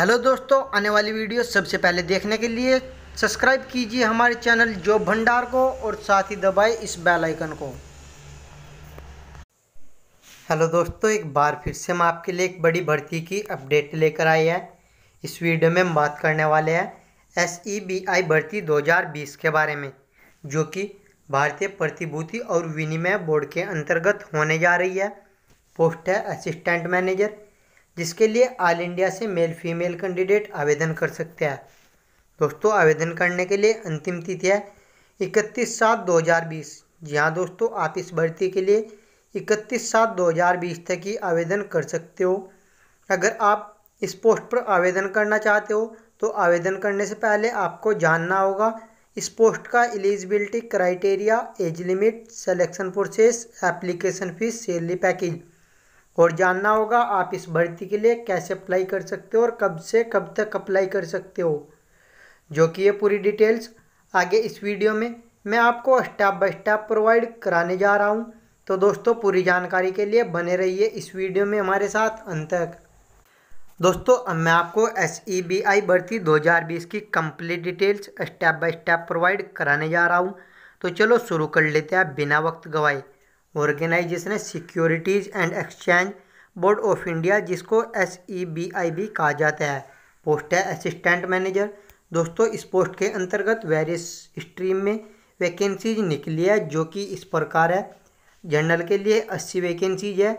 hello दोस्तों आने वाली वीडियो सबसे पहले देखने के लिए सब्सक्राइब कीजिए हमारे चैनल जॉब भंडार को और साथ ही दबाए इस बेल आइकन को हेलो दोस्तों एक बार फिर से हम आपके लिए एक बड़ी भर्ती की अपडेट लेकर आए हैं इस वीडियो में हम बात करने वाले हैं एस ई बी आई भर्ती 2020 के बारे में जो कि भारतीय प्रतिभूति और विनिमय बोर्ड के अंतर्गत होने जा रही है पोस्ट है असिस्टेंट मैनेजर जिसके लिए ऑल इंडिया से मेल फीमेल कैंडिडेट आवेदन कर सकते हैं दोस्तों आवेदन करने के लिए अंतिम तिथि है इकतीस सात दो हज़ार बीस जी हाँ दोस्तों आप इस भर्ती के लिए इकतीस सात दो हज़ार बीस तक ही आवेदन कर सकते हो अगर आप इस पोस्ट पर आवेदन करना चाहते हो तो आवेदन करने से पहले आपको जानना होगा इस पोस्ट का eligibility criteria age limit selection process application fees salary package और जानना होगा आप इस भर्ती के लिए कैसे अप्लाई कर सकते हो और कब से कब तक अप्लाई कर सकते हो जो कि ये पूरी डिटेल्स आगे इस वीडियो में मैं आपको स्टेप बाय स्टेप प्रोवाइड कराने जा रहा हूँ तो दोस्तों पूरी जानकारी के लिए बने रहिए इस वीडियो में हमारे साथ अंत तक दोस्तों अब मैं आपको एस ई बी आई भर्ती 2020 की complete details step by step provide कराने जा रहा हूँ तो चलो शुरू कर लेते हैं बिना वक्त गवाए ऑर्गेनाइजेशन है securities and exchange board of India जिसको एस ई बी आई भी कहा जाता है पोस्ट है असिस्टेंट मैनेजर दोस्तों इस पोस्ट के अंतर्गत वेरियस स्ट्रीम में वैकेंसीज निकली है जो कि इस प्रकार है जनरल के लिए अस्सी वैकेंसीज है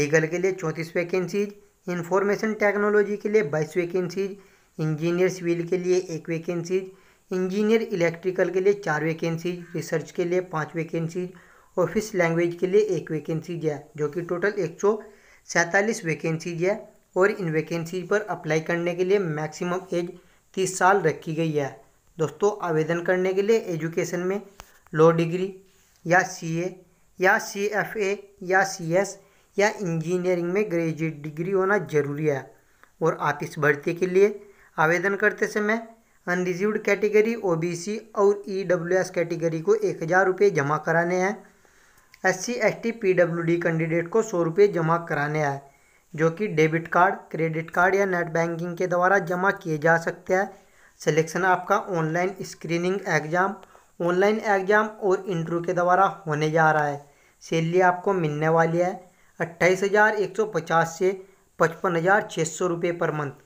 लीगल के लिए चौंतीस वैकेंसीज इंफॉर्मेशन टेक्नोलॉजी के लिए बाईस वैकेंसीज इंजीनियर सिविल के लिए एक वैकेंसीज इंजीनियर इलेक्ट्रिकल के लिए चार वैकेंसीज रिसर्च के लिए पाँच वैकेंसीज ऑफिस लैंग्वेज के लिए एक वैकेंसीज है जो कि टोटल एक सौ सैंतालीस वैकेंसीज है और इन वैकेंसी पर अप्लाई करने के लिए मैक्सिमम एज तीस साल रखी गई है दोस्तों आवेदन करने के लिए एजुकेशन में लॉ डिग्री या सीए या सीएफए या सीएस या इंजीनियरिंग में ग्रेजुएट डिग्री होना जरूरी है और आप इस भर्ती के लिए आवेदन करते समय अनरिजर्व कैटेगरी ओबीसी और ईडब्ल्यूएस e कैटेगरी को एक हज़ार रुपये जमा कराने हैं S C S T P W D candidate को सौ रुपये जमा कराने हैं जो कि डेबिट कार्ड क्रेडिट कार्ड या नेट बैंकिंग के द्वारा जमा किए जा सकते हैं सिलेक्शन आपका online screening exam online exam और इंटरव्यू के द्वारा होने जा रहा है सैलरी आपको मिलने वाली है अट्ठाईस हज़ार एक सौ पचास से पचपन हज़ार छः सौ रुपये पर मंथ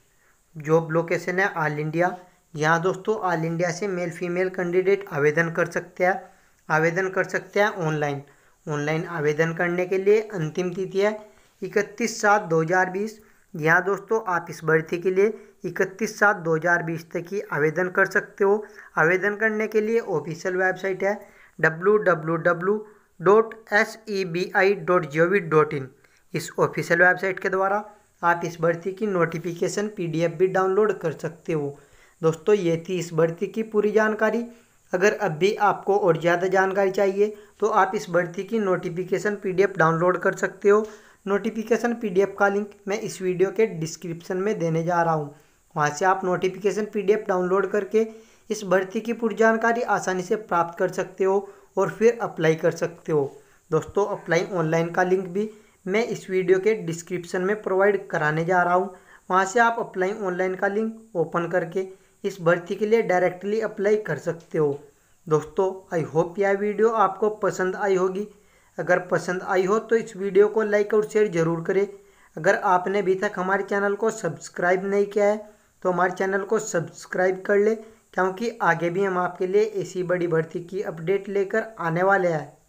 जॉब लोकेशन है ऑल इंडिया यहाँ दोस्तों ऑल इंडिया से मेल फीमेल कैंडिडेट आवेदन कर सकते हैं आवेदन कर सकते हैं ऑनलाइन ऑनलाइन आवेदन करने के लिए अंतिम तिथि है इकतीस सात दो हज़ार बीस जी हाँ दोस्तों आप इस भर्ती के लिए इकतीस सात दो हज़ार बीस तक ही आवेदन कर सकते हो आवेदन करने के लिए ऑफिशियल वेबसाइट है W W W dot S E B I dot G O V dot in इस ऑफिशियल वेबसाइट के द्वारा आप इस भर्ती की नोटिफिकेशन पीडीएफ भी डाउनलोड कर सकते हो दोस्तों ये थी इस भर्ती की पूरी जानकारी अगर अब भी आपको और ज़्यादा जानकारी चाहिए तो आप इस भर्ती की नोटिफिकेशन पीडीएफ डाउनलोड कर सकते हो नोटिफिकेशन पीडीएफ का लिंक मैं इस वीडियो के डिस्क्रिप्शन में देने जा रहा हूँ वहाँ से आप नोटिफिकेशन पीडीएफ डाउनलोड करके इस भर्ती की पूरी जानकारी आसानी से प्राप्त कर सकते हो और फिर अप्लाई कर सकते हो दोस्तों अप्लाई ऑनलाइन का लिंक भी मैं इस वीडियो के डिस्क्रिप्शन में प्रोवाइड कराने जा रहा हूँ वहाँ से आप अप्लाई ऑनलाइन का लिंक ओपन करके इस भर्ती के लिए डायरेक्टली अप्लाई कर सकते हो दोस्तों आई होप यह वीडियो आपको पसंद आई होगी अगर पसंद आई हो तो इस वीडियो को लाइक और शेयर ज़रूर करें अगर आपने अभी तक हमारे चैनल को सब्सक्राइब नहीं किया है तो हमारे चैनल को सब्सक्राइब कर ले क्योंकि आगे भी हम आपके लिए ऐसी बड़ी भर्ती की अपडेट लेकर आने वाले हैं